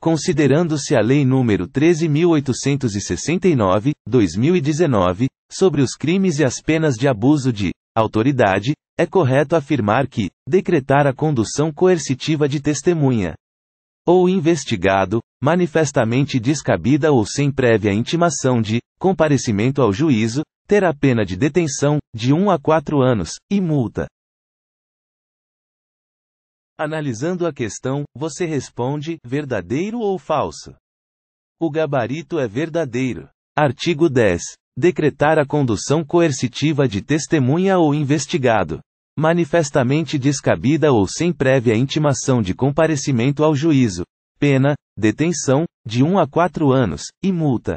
considerando-se a Lei nº 13.869, 2019, sobre os crimes e as penas de abuso de autoridade, é correto afirmar que decretar a condução coercitiva de testemunha ou investigado, manifestamente descabida ou sem prévia intimação de comparecimento ao juízo, terá pena de detenção de 1 a 4 anos e multa. Analisando a questão, você responde: verdadeiro ou falso? O gabarito é verdadeiro. Artigo 10. Decretar a condução coercitiva de testemunha ou investigado. Manifestamente descabida ou sem prévia intimação de comparecimento ao juízo. Pena: detenção, de 1 a 4 anos, e multa,